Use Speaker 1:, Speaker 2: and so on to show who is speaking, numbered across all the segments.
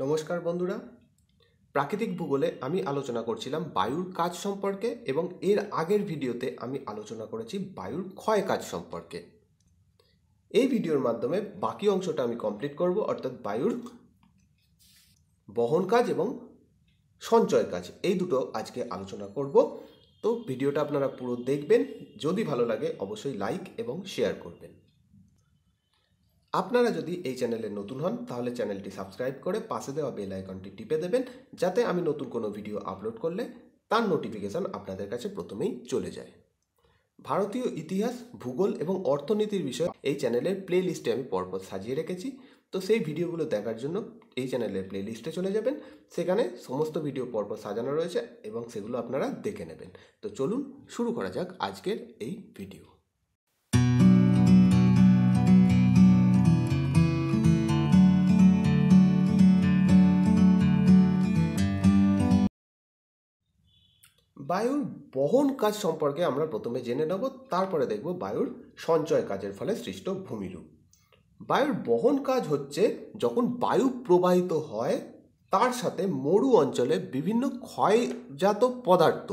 Speaker 1: নমস্কার বন্ধুরা প্রাকৃতিক ভূগোলে আমি আলোচনা করছিলাম বায়ুর কাজ সম্পর্কে এবং এর আগের ভিডিওতে আমি আলোচনা করেছি বায়ুর ক্ষয় কাজ সম্পর্কে এই ভিডিওর মাধ্যমে বাকি অংশটা আমি কমপ্লিট করব অর্থাৎ বায়ুর বহন কাজ এবং সঞ্চয় কাজ এই দুটো আজকে আলোচনা করব তো ভিডিওটা আপনারা পুরো দেখবেন যদি ভালো লাগে অবশ্যই লাইক এবং শেয়ার করবেন আপনারা যদি এই চ্যানেলে নতুন হন তাহলে চ্যানেলটি সাবস্ক্রাইব করে পাশে দেওয়া বেল আইকনটি টিপে দেবেন যাতে আমি নতুন কোনো ভিডিও আপলোড করলে তার নোটিফিকেশান আপনাদের কাছে প্রথমেই চলে যায় ভারতীয় ইতিহাস ভূগোল এবং অর্থনীতির বিষয়ে এই চ্যানেলের প্লে লিস্টে আমি পরপর সাজিয়ে রেখেছি তো সেই ভিডিওগুলো দেখার জন্য এই চ্যানেলের প্লে লিস্টে চলে যাবেন সেখানে সমস্ত ভিডিও পরপর সাজানো রয়েছে এবং সেগুলো আপনারা দেখে নেবেন তো চলুন শুরু করা যাক আজকের এই ভিডিও বায়ুর বহন কাজ সম্পর্কে আমরা প্রথমে জেনে নেব তারপরে দেখব বায়ুর সঞ্চয় কাজের ফলে সৃষ্ট ভূমিরূপ বায়ুর বহন কাজ হচ্ছে যখন বায়ু প্রবাহিত হয় তার সাথে মরু অঞ্চলে বিভিন্ন ক্ষয়জাত পদার্থ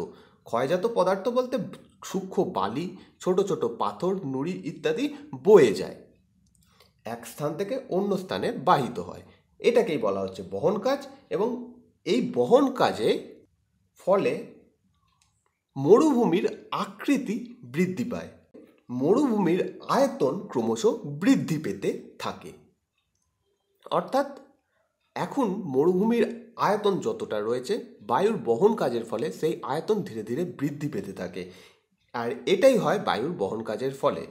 Speaker 1: ক্ষয়জাত পদার্থ বলতে সূক্ষ্ম বালি ছোট ছোট পাথর নুড়ি ইত্যাদি বয়ে যায় এক স্থান থেকে অন্য স্থানে বাহিত হয় এটাকেই বলা হচ্ছে বহন কাজ এবং এই বহন কাজে ফলে মরুভূমির আকৃতি বৃদ্ধি পায় মরুভূমির আয়তন ক্রমশ বৃদ্ধি পেতে থাকে অর্থাৎ এখন মরুভূমির আয়তন যতটা রয়েছে বায়ুর বহন কাজের ফলে সেই আয়তন ধীরে ধীরে বৃদ্ধি পেতে থাকে আর এটাই হয় বায়ুর বহন কাজের ফলে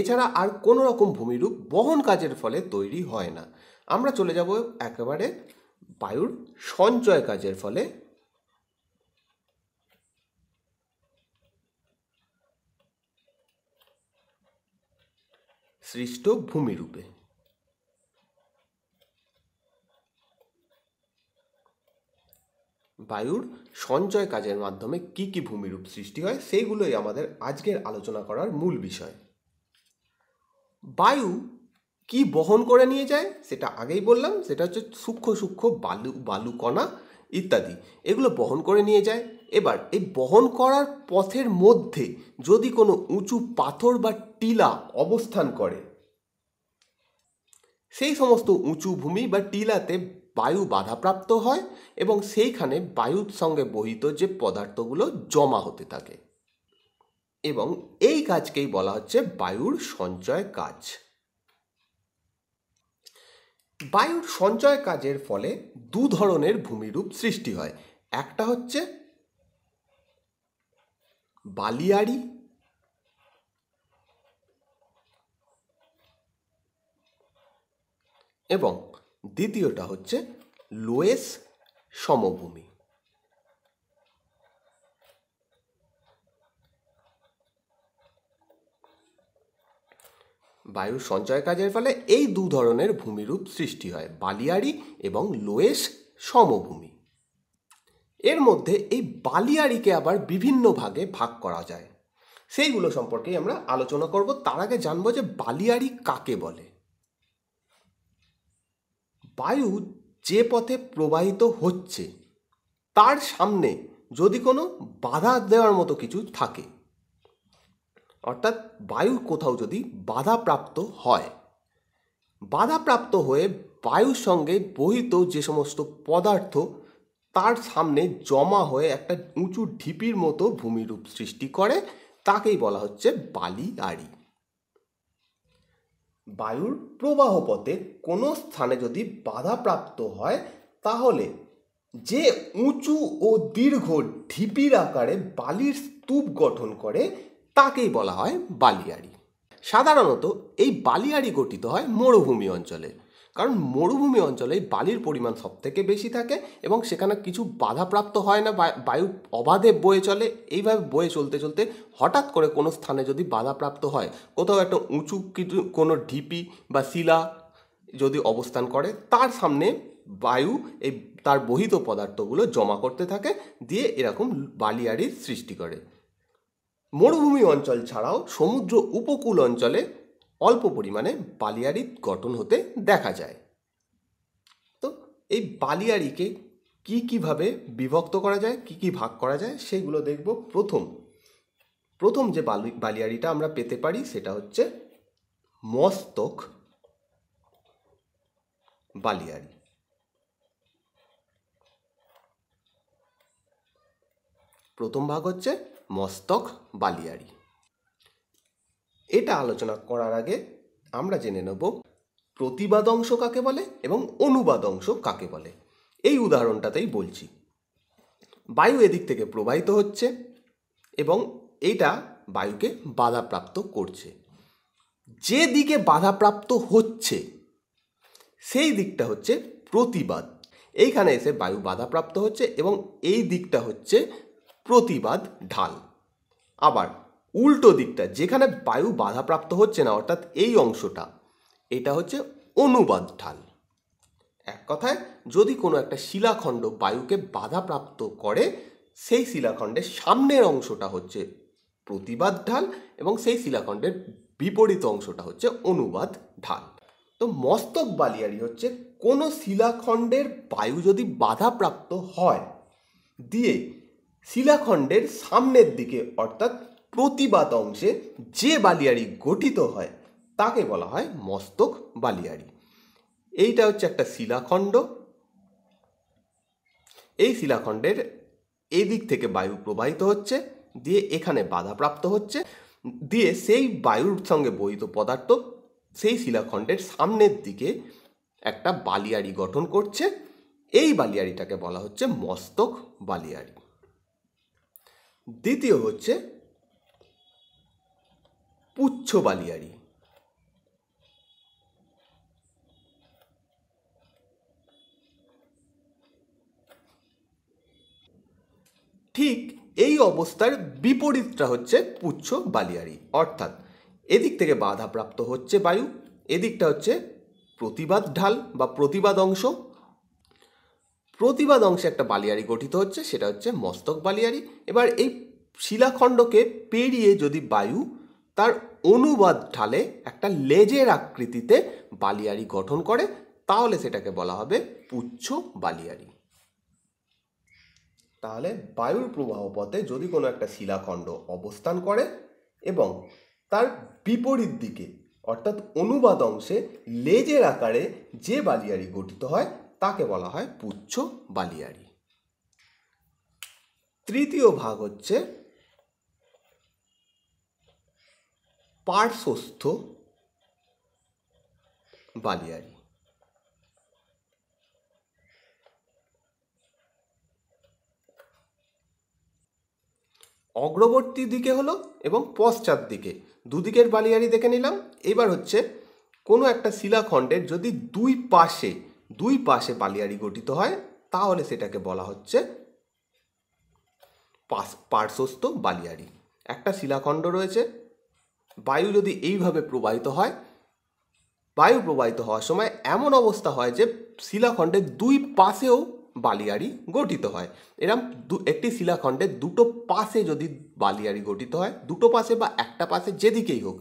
Speaker 1: এছাড়া আর কোনো রকম ভূমিরূপ বহন কাজের ফলে তৈরি হয় না আমরা চলে যাব একেবারে বায়ুর সঞ্চয় কাজের ফলে সৃষ্ট ভূমিরূপে বায়ুর সঞ্চয় কাজের মাধ্যমে কি কি ভূমিরূপ সৃষ্টি হয় সেইগুলোই আমাদের আজকের আলোচনা করার মূল বিষয় বায়ু কি বহন করে নিয়ে যায় সেটা আগেই বললাম সেটা হচ্ছে সূক্ষ্ম সূক্ষ্ম বালু বালুকণা ইত্যাদি এগুলো বহন করে নিয়ে যায় এবার এই বহন করার পথের মধ্যে যদি কোনো উঁচু পাথর বা টিলা অবস্থান করে সেই সমস্ত উঁচু ভূমি বা টিলাতে বায়ু বাধাপ্রাপ্ত হয় এবং সেইখানে বায়ুর সঙ্গে বহিত যে পদার্থগুলো জমা হতে থাকে এবং এই কাজকেই বলা হচ্ছে বায়ুর সঞ্চয় কাজ বায়ুর সঞ্চয় কাজের ফলে দু ধরনের ভূমিরূপ সৃষ্টি হয় একটা হচ্ছে বালিয়াড়ি এবং দ্বিতীয়টা হচ্ছে লোয়েস সমভূমি বায়ুর সঞ্চয় কাজের ফলে এই দু ধরনের ভূমিরূপ সৃষ্টি হয় বালিয়াড়ি এবং লোয়েস সমভূমি এর মধ্যে এই বালিয়াড়িকে আবার বিভিন্ন ভাগে ভাগ করা যায় সেইগুলো সম্পর্কেই আমরা আলোচনা করব তার আগে জানবো যে বালিয়াড়ি কাকে বলে বায়ু যে পথে প্রবাহিত হচ্ছে তার সামনে যদি কোনো বাধা দেওয়ার মতো কিছু থাকে অর্থাৎ বায়ু কোথাও যদি বাধাপ্রাপ্ত হয় বাধাপ্রাপ্ত হয়ে বায়ুর সঙ্গে বহিত যে সমস্ত পদার্থ তার সামনে জমা হয়ে একটা উঁচু ঢিপির মতো ভূমিরূপ সৃষ্টি করে তাকেই বলা হচ্ছে বালি আড়ি বায়ুর প্রবাহ পথে কোনো স্থানে যদি বাধাপ্রাপ্ত হয় তাহলে যে উঁচু ও দীর্ঘ ঢিপির আকারে বালির স্তূপ গঠন করে তাকেই বলা হয় বালিয়াড়ি সাধারণত এই বালিয়াড়ি গঠিত হয় মরুভূমি অঞ্চলে কারণ মরুভূমি অঞ্চলে বালির পরিমাণ সব থেকে বেশি থাকে এবং সেখানে কিছু বাধাপ্রাপ্ত হয় না বায়ু অবাধে বয়ে চলে এইভাবে বয়ে চলতে চলতে হঠাৎ করে কোনো স্থানে যদি বাধাপ্রাপ্ত হয় কোথাও একটা উঁচু কিছু কোনো ঢিপি বা শিলা যদি অবস্থান করে তার সামনে বায়ু এই তার বহিত পদার্থগুলো জমা করতে থাকে দিয়ে এরকম বালিয়াড়ির সৃষ্টি করে মরুভূমি অঞ্চল ছাড়াও সমুদ্র উপকূল অঞ্চলে অল্প পরিমাণে বালিয়াড়ির গঠন হতে দেখা যায় তো এই বালিয়াড়িকে কী কীভাবে বিভক্ত করা যায় কি কি ভাগ করা যায় সেগুলো দেখব প্রথম প্রথম যে বালি বালিয়াড়িটা আমরা পেতে পারি সেটা হচ্ছে মস্তক বালিয়াড়ি প্রথম ভাগ হচ্ছে মস্তক বালিয়াড়ি এটা আলোচনা করার আগে আমরা জেনে নেব প্রতিবাদ অংশ কাকে বলে এবং অনুবাদ অংশ কাকে বলে এই উদাহরণটাতেই বলছি বায়ু এদিক থেকে প্রবাহিত হচ্ছে এবং এটা বায়ুকে বাধাপ্রাপ্ত করছে যে দিকে বাধাপ্রাপ্ত হচ্ছে সেই দিকটা হচ্ছে প্রতিবাদ এইখানে এসে বায়ু বাধাপ্রাপ্ত হচ্ছে এবং এই দিকটা হচ্ছে প্রতিবাদ ঢাল আবার উল্টো দিকটা যেখানে বায়ু বাধাপ্রাপ্ত হচ্ছে না অর্থাৎ এই অংশটা এটা হচ্ছে অনুবাদ ঢাল এক কথায় যদি কোনো একটা শিলাখণ্ড বায়ুকে বাধাপ্রাপ্ত করে সেই শিলাখণ্ডের সামনের অংশটা হচ্ছে প্রতিবাদ ঢাল এবং সেই শিলাখণ্ডের বিপরীত অংশটা হচ্ছে অনুবাদ ঢাল তো মস্তক বালিয়ারি হচ্ছে কোনো শিলাখণ্ডের বায়ু যদি বাধাপ্রাপ্ত হয় দিয়ে শিলাখণ্ডের সামনের দিকে অর্থাৎ প্রতিবাদ অংশে যে বালিয়াড়ি গঠিত হয় তাকে বলা হয় মস্তক বালিয়াড়ি এইটা হচ্ছে একটা শিলাখণ্ড এই শিলাখণ্ডের এদিক থেকে বায়ু প্রবাহিত হচ্ছে দিয়ে এখানে বাধাপ্রাপ্ত হচ্ছে দিয়ে সেই বায়ুর সঙ্গে বহিত পদার্থ সেই শিলাখণ্ডের সামনের দিকে একটা বালিয়াড়ি গঠন করছে এই বালিয়াড়িটাকে বলা হচ্ছে মস্তক বালিয়াড়ি দ্বিতীয় হচ্ছে পুচ্ছ বালিয়ারি ঠিক এই অবস্থার বিপরীতটা হচ্ছে পুচ্ছ বালিয়ারি অর্থাৎ এদিক থেকে বাধাপ্রাপ্ত হচ্ছে বায়ু এদিকটা হচ্ছে প্রতিবাদ ঢাল বা প্রতিবাদ অংশ প্রতিবাদ অংশে একটা বালিয়ারি গঠিত হচ্ছে সেটা হচ্ছে মস্তক বালিয়ারি এবার এই শিলাখণ্ডকে পেরিয়ে যদি বায়ু তার অনুবাদ ঢালে একটা লেজের আকৃতিতে বালিয়ারি গঠন করে তাহলে সেটাকে বলা হবে পুচ্ছ বালিয়ারি তাহলে বায়ুর প্রবাহ পথে যদি কোনো একটা শিলাখণ্ড অবস্থান করে এবং তার বিপরীত দিকে অর্থাৎ অনুবাদ অংশে লেজের আকারে যে বালিয়ারি গঠিত হয় তাকে বলা হয় পুচ্ছ বালিয়াড়ি তৃতীয় ভাগ হচ্ছে পার্শ্বস্থ বালিয়াড়ি অগ্রবর্তী দিকে হলো এবং পশ্চাৎ দিকে দুদিকের বালিয়ারি দেখে নিলাম এবার হচ্ছে কোনো একটা শিলাখণ্ডের যদি দুই পাশে দুই পাশে পালিয়ারি গঠিত হয় তাহলে সেটাকে বলা হচ্ছে পার্শ্বস্থ বালিয়ারি একটা শিলাখণ্ড রয়েছে বায়ু যদি এইভাবে প্রবাহিত হয় বায়ু প্রবাহিত হওয়ার সময় এমন অবস্থা হয় যে শিলাখণ্ডের দুই পাশেও বালিয়ারি গঠিত হয় এরম একটি শিলাখণ্ডের দুটো পাশে যদি বালিয়ারি গঠিত হয় দুটো পাশে বা একটা পাশে যেদিকেই হোক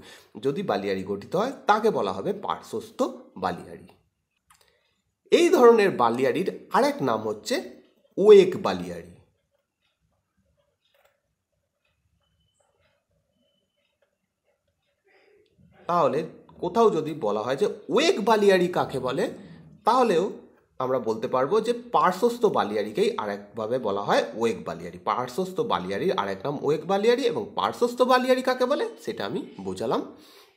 Speaker 1: যদি বালিয়ারি গঠিত হয় তাকে বলা হবে পার্শ্বস্থ বালিয়ারি এই ধরনের বালিয়াড়ির আরেক নাম হচ্ছে ওয়েক বালিয়াড়ি তাহলে কোথাও যদি বলা হয় যে ওয়েক বালিয়াড়ি কাকে বলে তাহলেও আমরা বলতে পারবো যে পার্শ্বস্থ বালিয়াড়িকেই আরেকভাবে বলা হয় ওয়েক বালিয়াড়ি পার্শ্বস্থ বালিয়াড়ির আরেক নাম ওয়েক বালিয়াড়ি এবং পার্শ্বস্থ বালিয়াড়ি কাকে বলে সেটা আমি বোঝালাম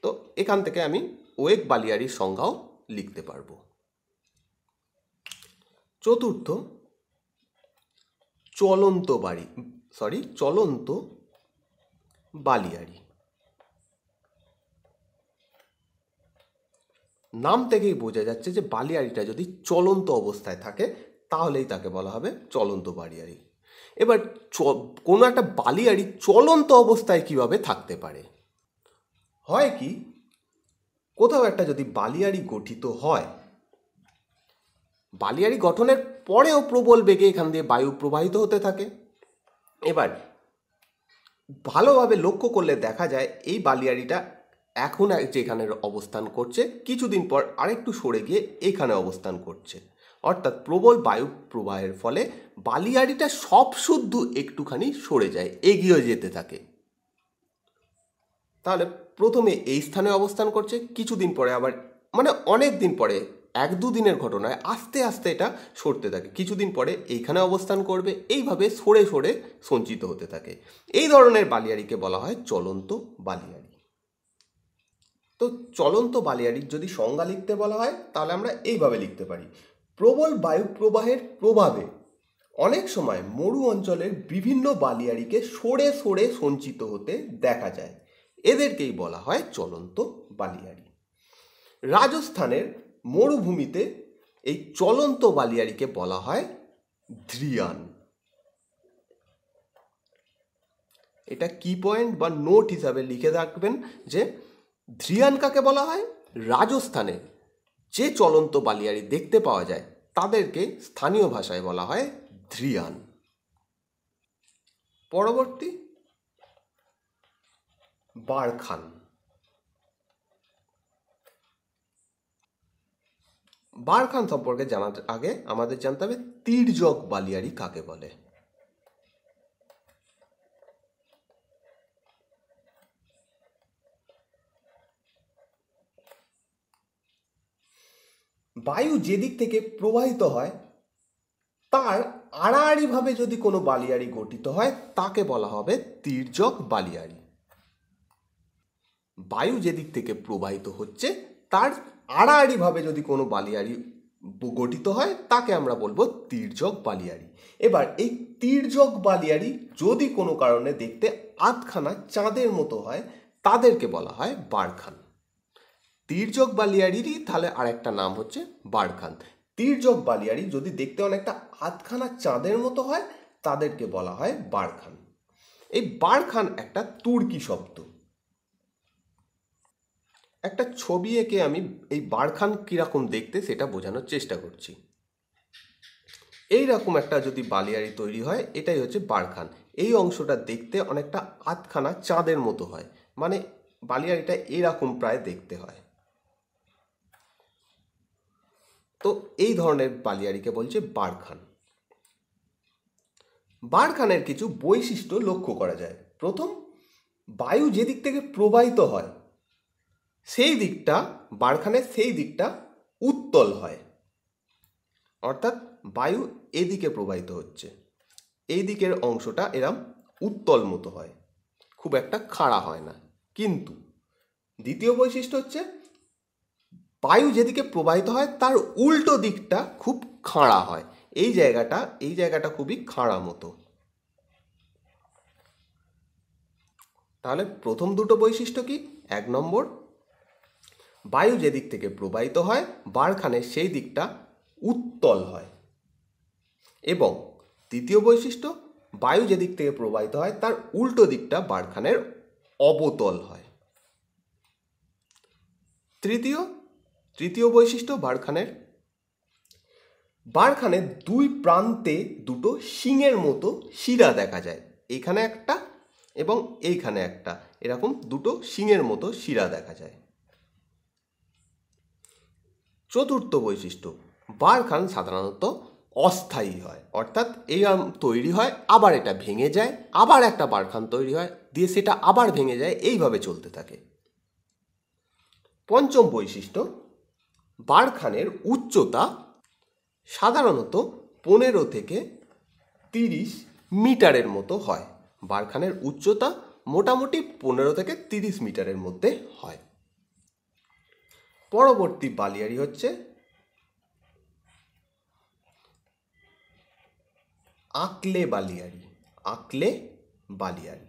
Speaker 1: তো এখান থেকে আমি ওয়েক বালিয়াড়ির সংজ্ঞাও লিখতে পারবো চতুর্থ চলন্ত বাড়ি সরি চলন্ত বালিয়াড়ি নাম থেকেই বোঝা যাচ্ছে যে বালিয়াড়িটা যদি চলন্ত অবস্থায় থাকে তাহলেই তাকে বলা হবে চলন্ত বালিয়াড়ি এবার কোনো একটা বালিয়াড়ি চলন্ত অবস্থায় কিভাবে থাকতে পারে হয় কি কোথাও একটা যদি বালিয়াড়ি গঠিত হয় বালিয়াড়ি গঠনের পরেও প্রবল বেগে এখান দিয়ে বায়ু প্রবাহিত হতে থাকে এবার ভালোভাবে লক্ষ্য করলে দেখা যায় এই বালিয়ারিটা এখন যেখানে অবস্থান করছে কিছুদিন পর আরেকটু সরে গিয়ে এখানে অবস্থান করছে অর্থাৎ প্রবল বায়ু প্রবাহের ফলে বালিয়াড়িটা সব শুদ্ধ একটুখানি সরে যায় এগিয়ে যেতে থাকে তাহলে প্রথমে এই স্থানে অবস্থান করছে কিছুদিন পরে আবার মানে অনেক দিন পরে এক দুদিনের ঘটনায় আস্তে আস্তে এটা সরতে থাকে কিছুদিন পরে এইখানে অবস্থান করবে এইভাবে সরে সরে সঞ্চিত হতে থাকে এই ধরনের বালিয়াড়িকে বলা হয় চলন্ত বালিয়ারি তো চলন্ত বালিয়ারি যদি সংজ্ঞা লিখতে বলা হয় তাহলে আমরা এইভাবে লিখতে পারি প্রবল বায়ু প্রবাহের প্রভাবে অনেক সময় মরু অঞ্চলের বিভিন্ন বালিয়াড়িকে সরে সরে সঞ্চিত হতে দেখা যায় এদেরকেই বলা হয় চলন্ত বালিয়াড়ি রাজস্থানের মরুভূমিতে এই চলন্ত বালিয়াড়িকে বলা হয় ধ্রিয়ান এটা কি পয়েন্ট বা নোট হিসাবে লিখে রাখবেন যে ধ্রিয়ান কাকে বলা হয় রাজস্থানে যে চলন্ত বালিয়াড়ি দেখতে পাওয়া যায় তাদেরকে স্থানীয় ভাষায় বলা হয় ধ্রিয়ান পরবর্তী বারখান বার খান সম্পর্কে জানার আগে আমাদের জানতে হবে তীর্যক বালিয়ারি কাকে বলে বায়ু যেদিক থেকে প্রবাহিত হয় তার আড়াআড়িভাবে যদি কোনো বালিয়ারি গঠিত হয় তাকে বলা হবে তীর্যক বালিয়ারি বায়ু যেদিক থেকে প্রবাহিত হচ্ছে তার আড়াআড়িভাবে যদি কোনো বালিয়াড়ি গঠিত হয় তাকে আমরা বলবো তীর্যক বালিয়াড়ি এবার এই তীর্যক বালিয়াড়ি যদি কোনো কারণে দেখতে আধখানা চাঁদের মতো হয় তাদেরকে বলা হয় বারখান তীর্যক বালিয়াড়িরই তাহলে আরেকটা নাম হচ্ছে বারখান তীর্যক বালিয়াড়ি যদি দেখতে অনেকটা আধখানা চাঁদের মতো হয় তাদেরকে বলা হয় বারখান এই বারখান একটা তুর্কি শব্দ একটা ছবি এঁকে আমি এই বারখান কীরকম দেখতে সেটা বোঝানোর চেষ্টা করছি এই রকম একটা যদি বালিয়ারি তৈরি হয় এটাই হচ্ছে বারখান এই অংশটা দেখতে অনেকটা আধখানা চাঁদের মতো হয় মানে বালিয়ারিটা এরকম প্রায় দেখতে হয় তো এই ধরনের বালিয়ারিকে বলছে বারখান বারখানের কিছু বৈশিষ্ট্য লক্ষ্য করা যায় প্রথম বায়ু যেদিক থেকে প্রবাহিত হয় সেই দিকটা বারখানের সেই দিকটা উত্তল হয় অর্থাৎ বায়ু এদিকে প্রবাহিত হচ্ছে এই দিকের অংশটা এরম উত্তল মতো হয় খুব একটা খাড়া হয় না কিন্তু দ্বিতীয় বৈশিষ্ট্য হচ্ছে বায়ু যেদিকে প্রবাহিত হয় তার উল্টো দিকটা খুব খাড়া হয় এই জায়গাটা এই জায়গাটা খুবই খাড়া মতো তাহলে প্রথম দুটো বৈশিষ্ট্য কি এক নম্বর বায়ু যেদিক থেকে প্রবাহিত হয় বারখানের সেই দিকটা উত্তল হয় এবং তৃতীয় বৈশিষ্ট্য বায়ু যেদিক থেকে প্রবাহিত হয় তার উল্টো দিকটা বারখানের অবতল হয় তৃতীয় তৃতীয় বৈশিষ্ট্য বারখানের বারখানের দুই প্রান্তে দুটো শিঙের মতো শিরা দেখা যায় এখানে একটা এবং এইখানে একটা এরকম দুটো শিঙের মতো শিরা দেখা যায় চতুর্থ বৈশিষ্ট্য বারখান সাধারণত অস্থায়ী হয় অর্থাৎ এই আম তৈরি হয় আবার এটা ভেঙে যায় আবার একটা বারখান তৈরি হয় দিয়ে সেটা আবার ভেঙে যায় এইভাবে চলতে থাকে পঞ্চম বৈশিষ্ট্য বারখানের উচ্চতা সাধারণত পনেরো থেকে তিরিশ মিটারের মতো হয় বারখানের উচ্চতা মোটামুটি পনেরো থেকে তিরিশ মিটারের মধ্যে হয় পরবর্তী বালিয়ারি হচ্ছে আঁকলে বালিয়ারি আঁকলে বালিয়ারি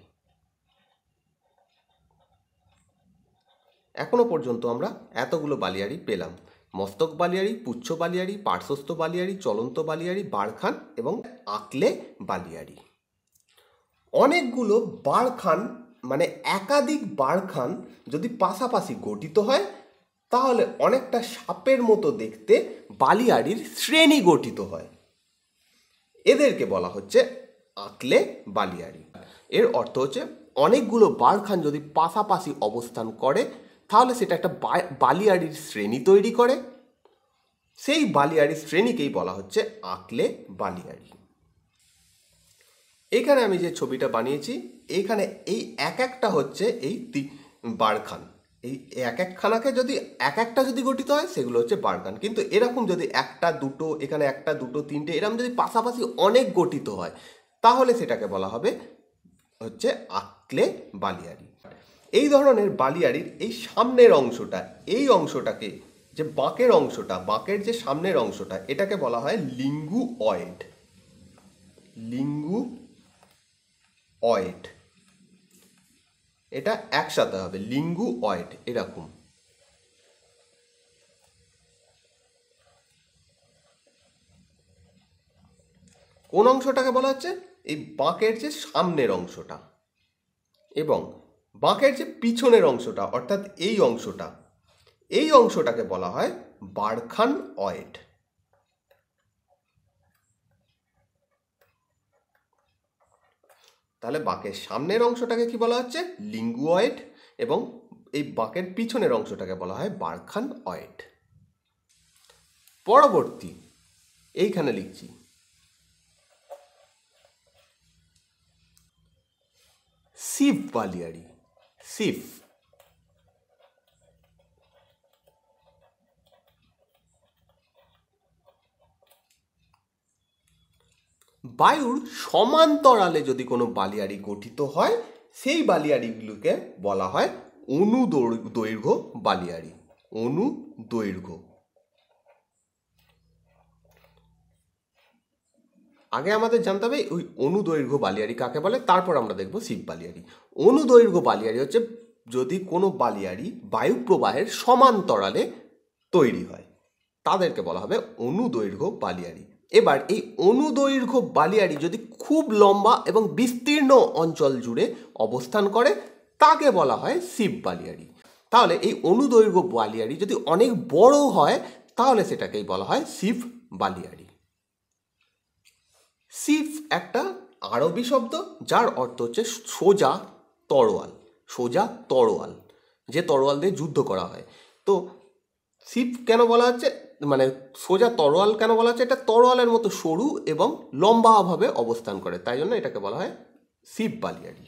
Speaker 1: এখনো পর্যন্ত আমরা এতগুলো বালিয়ারি পেলাম মস্তক বালিয়ারি পুচ্ছ বালিয়ারি পার্শ্বস্থ বালিয়ারি চলন্ত বালিয়ারি বারখান এবং আকলে বালিয়ারি অনেকগুলো বারখান মানে একাধিক বারখান যদি পাশাপাশি গঠিত হয় তাহলে অনেকটা সাপের মতো দেখতে বালিয়াড়ির শ্রেণী গঠিত হয় এদেরকে বলা হচ্ছে আঁকলে বালিয়াড়ি এর অর্থ হচ্ছে অনেকগুলো বারখান যদি পাশাপাশি অবস্থান করে তাহলে সেটা একটা বালিয়াড়ির শ্রেণী তৈরি করে সেই বালিয়াড়ির শ্রেণীকেই বলা হচ্ছে আঁকলে বালিয়াড়ি এখানে আমি যে ছবিটা বানিয়েছি এখানে এই এক একটা হচ্ছে এই বারখান এই এক একখানাকে যদি এক একটা যদি গঠিত হয় সেগুলো হচ্ছে বার্গান কিন্তু এরকম যদি একটা দুটো এখানে একটা দুটো তিনটে এরকম যদি পাশাপাশি অনেক গঠিত হয় তাহলে সেটাকে বলা হবে হচ্ছে আকলে বালিয়ারি এই ধরনের বালিয়ারির এই সামনের অংশটা এই অংশটাকে যে বাঁকের অংশটা বাঁকের যে সামনের অংশটা এটাকে বলা হয় লিঙ্গু অয়েড লিঙ্গু অয়েড এটা একসাথে হবে লিঙ্গু অয়েড এরকম কোন অংশটাকে বলা হচ্ছে এই বাঁকের যে সামনের অংশটা এবং বাঁকের যে পিছনের অংশটা অর্থাৎ এই অংশটা এই অংশটাকে বলা হয় বারখান অয়েড তাহলে বাঁকের সামনের অংশটাকে কি বলা হচ্ছে লিঙ্গুয়েড এবং এই বাঁকের পিছনের অংশটাকে বলা হয় বারখান অয়েড পরবর্তী এইখানে লিখছি সিফ বালিয়ারি সিফ বায়ুর সমান্তরালে যদি কোনো বালিয়াড়ি গঠিত হয় সেই বালিয়াড়িগুলোকে বলা হয় অনু দৈর্ঘ্য বালিয়াড়ি অনু দৈর্ঘ্য আগে আমাদের জানতে হবে ওই অনুদৈর্ঘ্য বালিয়ারি কাকে বলে তারপর আমরা দেখব শিব বালিয়ারি অনুদৈর্ঘ্য বালিয়ারি হচ্ছে যদি কোনো বালিয়ারি বায়ুপ্রবাহের সমান্তরালে তৈরি হয় তাদেরকে বলা হবে অনুদৈর্ঘ্য বালিয়ারি এবার এই অনুদৈর্ঘ্য বালিয়াড়ি যদি খুব লম্বা এবং বিস্তীর্ণ অঞ্চল জুড়ে অবস্থান করে তাকে বলা হয় শিব বালিয়াড়ি তাহলে এই অনুদৈর্ঘ্য বালিয়াড়ি যদি অনেক বড় হয় তাহলে সেটাকেই বলা হয় শিব বালিয়াড়ি শিব একটা আরবি শব্দ যার অর্থ হচ্ছে সোজা তরোয়াল সোজা তরোয়াল যে তরোয়াল দিয়ে যুদ্ধ করা হয় তো শিব কেন বলা হচ্ছে মানে সোজা তরোয়াল কেন বলা হচ্ছে এটা তরোয়ালের মতো সরু এবং লম্বাভাবে অবস্থান করে তাই জন্য এটাকে বলা হয় শিব বালিয়াড়ি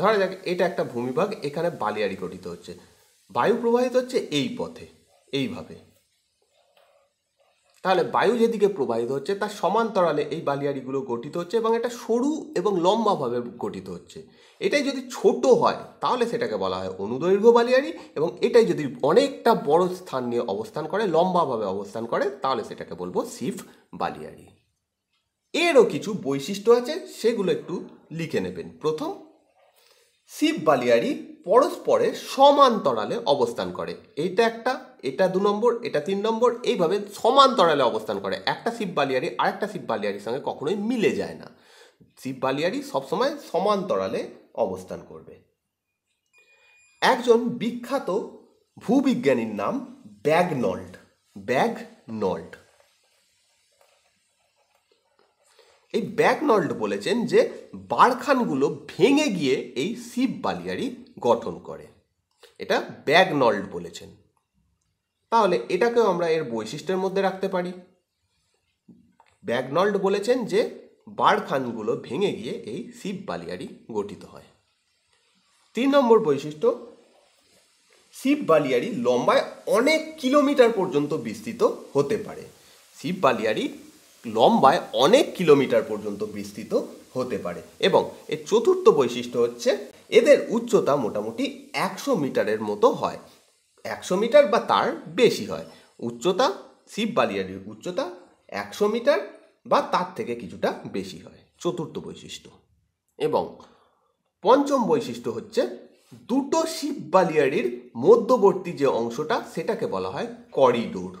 Speaker 1: ধরা যাক এটা একটা ভূমিভাগ এখানে বালিয়াড়ি গঠিত হচ্ছে বায়ু প্রবাহিত হচ্ছে এই পথে এইভাবে তাহলে বায়ু যেদিকে প্রবাহিত হচ্ছে তার সমান্তরালে এই বালিয়াড়িগুলো গঠিত হচ্ছে এবং এটা সরু এবং লম্বাভাবে গঠিত হচ্ছে এটাই যদি ছোট হয় তাহলে সেটাকে বলা হয় অনুদৈর্ঘ্য বালিয়াড়ি এবং এটাই যদি অনেকটা বড় স্থান নিয়ে অবস্থান করে লম্বাভাবে অবস্থান করে তাহলে সেটাকে বলবো সিফ বালিয়াড়ি এরও কিছু বৈশিষ্ট্য আছে সেগুলো একটু লিখে নেবেন প্রথম সিফ বালিয়াড়ি পরস্পরের সমান্তরালে অবস্থান করে এইটা একটা এটা দু নম্বর এটা তিন নম্বর এইভাবে সমান্তরালে অবস্থান করে একটা শিব বালিয়ারি আরেকটা শিব বালিয়ারির সঙ্গে কখনোই মিলে যায় না শিব বালিয়ারি সবসময় সমান্তরালে অবস্থান করবে একজন বিখ্যাত ভূবিজ্ঞানীর নাম ব্যাগনল্ট ব্যাগনল্ট এই ব্যাকনল্ড বলেছেন যে বারখানগুলো ভেঙে গিয়ে এই শিব বালিয়ারি গঠন করে এটা ব্যাগনল্ড বলেছেন তাহলে এটাকেও আমরা এর বৈশিষ্ট্যের মধ্যে রাখতে পারি ব্যাগনল্ড বলেছেন যে বারখানগুলো ভেঙে গিয়ে এই শিব বালিয়ারি গঠিত হয় তিন নম্বর বৈশিষ্ট্য শিব বালিয়ারি লম্বায় অনেক কিলোমিটার পর্যন্ত বিস্তৃত হতে পারে শিব বালিয়ারি লম্বায় অনেক কিলোমিটার পর্যন্ত বিস্তৃত হতে পারে এবং এর চতুর্থ বৈশিষ্ট্য হচ্ছে এদের উচ্চতা মোটামুটি একশো মিটারের মতো হয় একশো মিটার বা তার বেশি হয় উচ্চতা শিব বালিয়ারির উচ্চতা একশো মিটার বা তার থেকে কিছুটা বেশি হয় চতুর্থ বৈশিষ্ট্য এবং পঞ্চম বৈশিষ্ট্য হচ্ছে দুটো শিব বালিয়ারির মধ্যবর্তী যে অংশটা সেটাকে বলা হয় করিডোর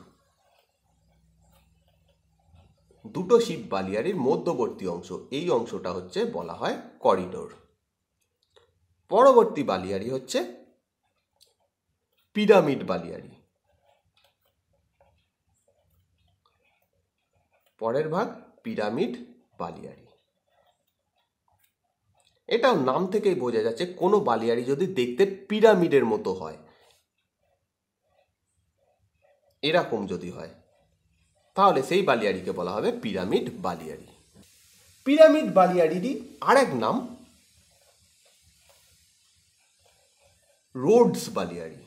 Speaker 1: দুটো শিব বালিয়ারির মধ্যবর্তী অংশ এই অংশটা হচ্ছে বলা হয় করিডোর পরবর্তী বালিয়ারি হচ্ছে পিরামিড বালিয়ারি পরের ভাগ পিরামিড বালিয়ারি এটাও নাম থেকেই বোঝা যাচ্ছে কোনো বালিয়ারি যদি দেখতে পিরামিডের মতো হয় এরকম যদি হয় তাহলে সেই বালিয়াড়িকে বলা হবে পিরামিড বালিয়ারি পিরামিড বালিয়াড়িরই আরেক নাম রোডস বালিয়াড়ি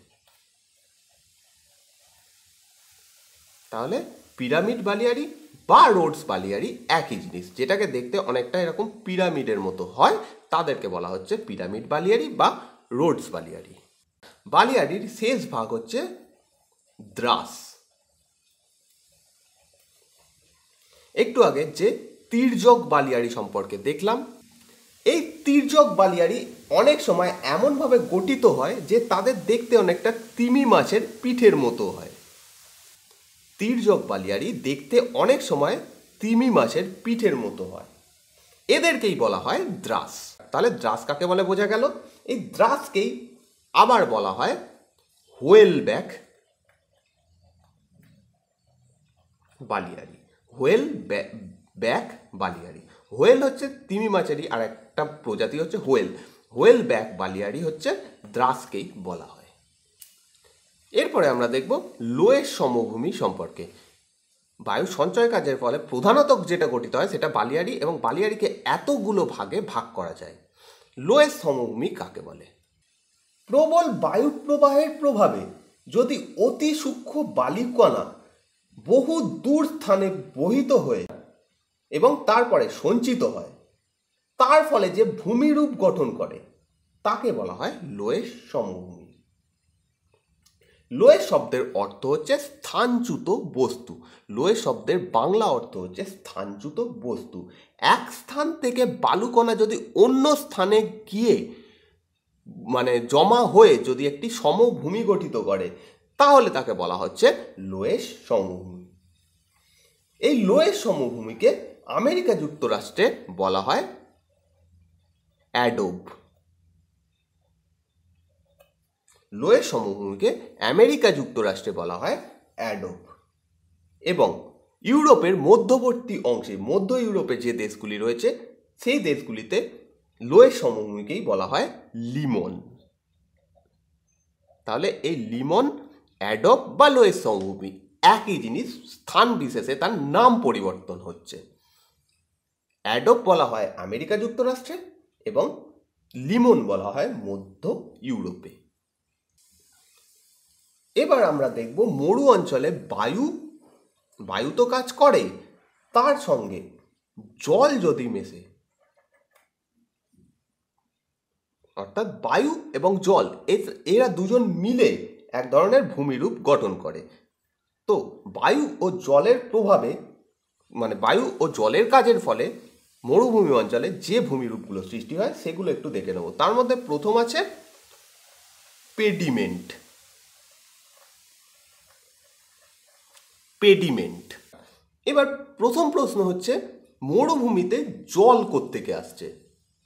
Speaker 1: তাহলে পিরামিড বালিয়াড়ি বা রোডস বালিয়াড়ি একই জিনিস যেটাকে দেখতে অনেকটা এরকম পিরামিডের মতো হয় তাদেরকে বলা হচ্ছে পিরামিড বালিয়াড়ি বা রোডস বালিয়াড়ি বালিয়াড়ির শেষ ভাগ হচ্ছে দ্রাস একটু আগে যে তীর্যক বালিয়ারি সম্পর্কে দেখলাম এই তীর্যক বালিয়ারি অনেক সময় এমনভাবে গঠিত হয় যে তাদের দেখতে অনেকটা তিমি মাছের পিঠের মতো হয় তীর্যক বালিয়াড়ি দেখতে অনেক সময় তিমি মাছের পিঠের মতো হয় এদেরকেই বলা হয় দ্রাস তাহলে দ্রাস কাকে বলে বোঝা গেল এই দ্রাসকেই আবার বলা হয় হোয়েল ব্যাক বালিয়ারি হোয়েল ব্যাক বালিয়ারি হোয়েল হচ্ছে তিমি মাছারি আর একটা প্রজাতি হচ্ছে হোয়েল হোয়েল ব্যাক বালিয়ারি হচ্ছে দ্রাসকেই বলা হয় এরপরে আমরা দেখব লোয়ের সমভূমি সম্পর্কে বায়ু সঞ্চয় কাজের ফলে প্রধানত যেটা গঠিত হয় সেটা বালিয়ারি এবং বালিয়ারিকে এতগুলো ভাগে ভাগ করা যায় লোয়ের সমভূমি কাকে বলে প্রবল বায়ু প্রবাহের প্রভাবে যদি অতি সূক্ষ্ম বালিকণা বহু দূর স্থানে বহিত হয়ে এবং তারপরে সঞ্চিত হয় তার ফলে যে ভূমিরূপ গঠন করে তাকে বলা হয় লোয়ের সমভূমি লোয়ের শব্দের অর্থ হচ্ছে স্থানচ্যুত বস্তু লোয়ের শব্দের বাংলা অর্থ হচ্ছে স্থানচ্যুত বস্তু এক স্থান থেকে বালুকণা যদি অন্য স্থানে গিয়ে মানে জমা হয়ে যদি একটি সমভূমি গঠিত করে তাহলে তাকে বলা হচ্ছে লোয়েস সমভূমি এই লোয়েস সমভূমিকে আমেরিকা যুক্তরাষ্ট্রে বলা হয় অ্যাডোব লোয়েস সমভূমিকে আমেরিকা যুক্তরাষ্ট্রে বলা হয় অ্যাডোব এবং ইউরোপের মধ্যবর্তী অংশে মধ্য ইউরোপে যে দেশগুলি রয়েছে সেই দেশগুলিতে লোয়েস সমভূমিকেই বলা হয় লিমন তাহলে এই লিমন অ্যাডব বা লোয়ের সমভূমি একই জিনিস স্থান বিশেষে তার নাম পরিবর্তন হচ্ছে অ্যাডপ বলা হয় আমেরিকা যুক্তরাষ্ট্রে এবং লিমন বলা হয় মধ্য ইউরোপে এবার আমরা দেখব মরু অঞ্চলে বায়ু বায়ু তো কাজ করে তার সঙ্গে জল যদি মেশে অর্থাৎ বায়ু এবং জল এরা দুজন মিলে এক ধরনের ভূমিরূপ গঠন করে তো বায়ু ও জলের প্রভাবে মানে বায়ু ও জলের কাজের ফলে মরুভূমি অঞ্চলে যে ভূমিরূপগুলো সৃষ্টি হয় সেগুলো একটু দেখে নেব তার মধ্যে প্রথম আছে পেডিমেন্ট পেডিমেন্ট এবার প্রথম প্রশ্ন হচ্ছে মরুভূমিতে জল থেকে আসছে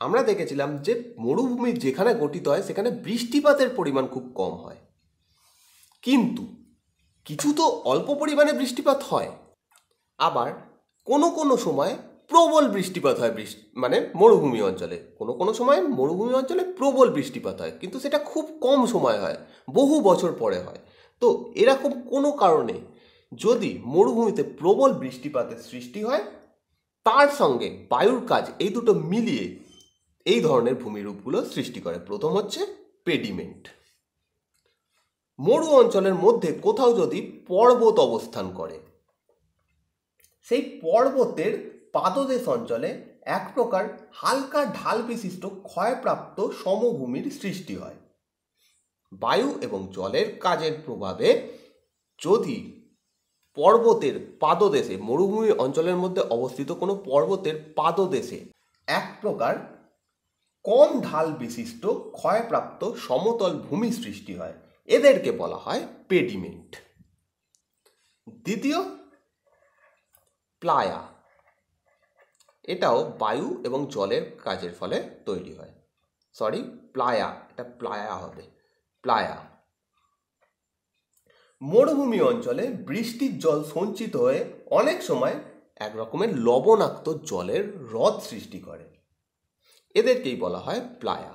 Speaker 1: আমরা দেখেছিলাম যে মরুভূমি যেখানে গঠিত হয় সেখানে বৃষ্টিপাতের পরিমাণ খুব কম হয় কিন্তু কিছু তো অল্প পরিমাণে বৃষ্টিপাত হয় আবার কোনো কোনো সময় প্রবল বৃষ্টিপাত হয় বৃষ্টি মানে মরুভূমি অঞ্চলে কোনো কোনো সময় মরুভূমি অঞ্চলে প্রবল বৃষ্টিপাত হয় কিন্তু সেটা খুব কম সময় হয় বহু বছর পরে হয় তো এরকম কোনো কারণে যদি মরুভূমিতে প্রবল বৃষ্টিপাতের সৃষ্টি হয় তার সঙ্গে বায়ুর কাজ এই দুটো মিলিয়ে এই ধরনের ভূমিরূপগুলো সৃষ্টি করে প্রথম হচ্ছে পেডিমেন্ট মরু অঞ্চলের মধ্যে কোথাও যদি পর্বত অবস্থান করে সেই পর্বতের পাদদেশ অঞ্চলে এক প্রকার হালকা ঢাল বিশিষ্ট ক্ষয়প্রাপ্ত সমভূমির সৃষ্টি হয় বায়ু এবং জলের কাজের প্রভাবে যদি পর্বতের পাদদেশে মরুভূমি অঞ্চলের মধ্যে অবস্থিত কোনো পর্বতের পাদদেশে এক প্রকার কম ঢাল বিশিষ্ট ক্ষয়প্রাপ্ত সমতল ভূমি সৃষ্টি হয় এদেরকে বলা হয় পেডিমেন্ট দ্বিতীয় প্লায়া এটাও বায়ু এবং জলের কাজের ফলে তৈরি হয় সরি প্লায়া এটা প্লায়া হবে প্লায়া মরুভূমি অঞ্চলে বৃষ্টির জল সঞ্চিত হয়ে অনেক সময় এক রকমের লবণাক্ত জলের হ্রদ সৃষ্টি করে এদেরকেই বলা হয় প্লায়া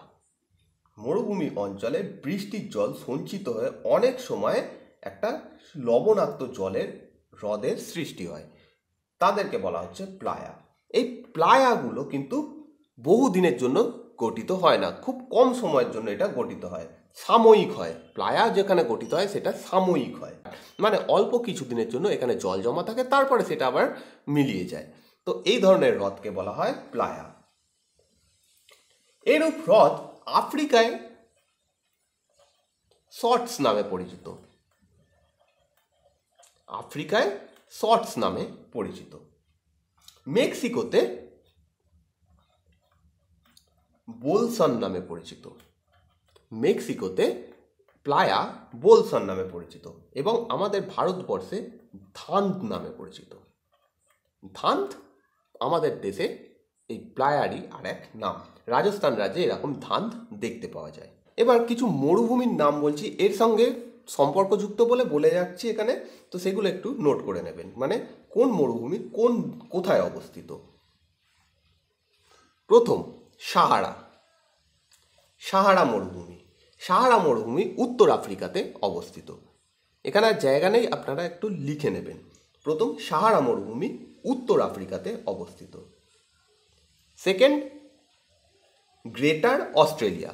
Speaker 1: মরুভূমি অঞ্চলে বৃষ্টির জল সঞ্চিত হয়ে অনেক সময় একটা লবণাক্ত জলের হ্রদের সৃষ্টি হয় তাদেরকে বলা হচ্ছে প্লায়া এই প্লায়াগুলো কিন্তু বহু দিনের জন্য গঠিত হয় না খুব কম সময়ের জন্য এটা গঠিত হয় সাময়িক হয় প্লায়া যেখানে গঠিত হয় সেটা সাময়িক হয় মানে অল্প কিছু দিনের জন্য এখানে জল জমা থাকে তারপরে সেটা আবার মিলিয়ে যায় তো এই ধরনের হ্রদকে বলা হয় প্লায়া এরূপ হ্রদ আফ্রিকায় শর্টস নামে পরিচিত আফ্রিকায় শর্টস নামে পরিচিত মেক্সিকোতে বোলসন নামে পরিচিত মেক্সিকোতে প্লায়া বোলসন নামে পরিচিত এবং আমাদের ভারতবর্ষে ধান্ত নামে পরিচিত ধান্ত আমাদের দেশে এই প্লায়ারি আর এক নাম রাজস্থান রাজ্যে এরকম ধান দেখতে পাওয়া যায় এবার কিছু মরুভূমির নাম বলছি এর সঙ্গে সম্পর্কযুক্ত বলে বলে যাচ্ছি এখানে তো সেগুলো একটু নোট করে নেবেন মানে কোন মরুভূমি কোন কোথায় অবস্থিত প্রথম সাহারা সাহারা মরুভূমি সাহারা মরুভূমি উত্তর আফ্রিকাতে অবস্থিত এখানে জায়গা নেই আপনারা একটু লিখে নেবেন প্রথম সাহারা মরুভূমি উত্তর আফ্রিকাতে অবস্থিত সেকেন্ড গ্রেটার অস্ট্রেলিয়া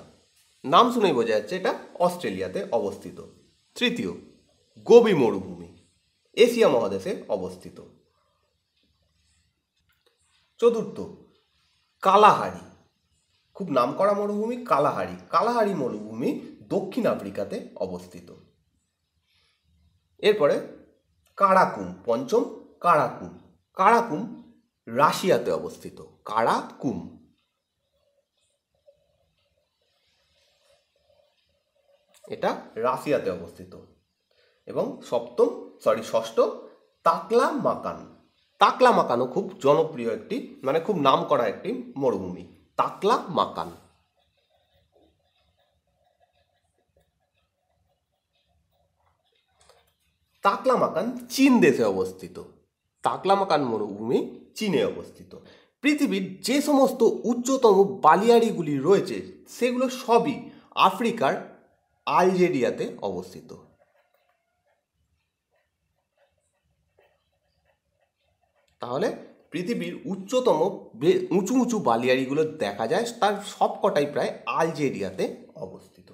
Speaker 1: নাম শুনেই বোঝা যাচ্ছে এটা অস্ট্রেলিয়াতে অবস্থিত তৃতীয় গোবি মরুভূমি এশিয়া মহাদেশে অবস্থিত চতুর্থ কালাহারি খুব নামকরা মরুভূমি কালাহারি কালাহারি মরুভূমি দক্ষিণ আফ্রিকাতে অবস্থিত এরপরে কারাকুম পঞ্চম কারাকুম কারাকুম রাশিয়াতে অবস্থিত কারা কুম এটা রাশিয়াতে অবস্থিত এবং সপ্তম সরি ষষ্ঠ তাকলা মাকান তাকলা মাকানও খুব জনপ্রিয় একটি মানে খুব নাম করা একটি মরুভূমি তাকলা মাকান তাকলা মাকান চীন দেশে অবস্থিত তাকলা মাকান মরুভূমি চীনে অবস্থিত পৃথিবীর যে সমস্ত উচ্চতম বালিয়াড়িগুলি রয়েছে সেগুলো সবই আফ্রিকার আলজেরিয়াতে অবস্থিত তাহলে পৃথিবীর উচ্চতম উঁচু উঁচু বালিয়াড়িগুলো দেখা যায় তার সবকটাই প্রায় আলজেরিয়াতে অবস্থিত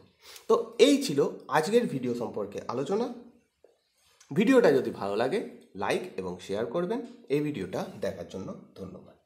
Speaker 1: তো এই ছিল আজকের ভিডিও সম্পর্কে আলোচনা ভিডিওটা যদি ভালো লাগে লাইক এবং শেয়ার করবেন এই ভিডিওটা দেখার জন্য ধন্যবাদ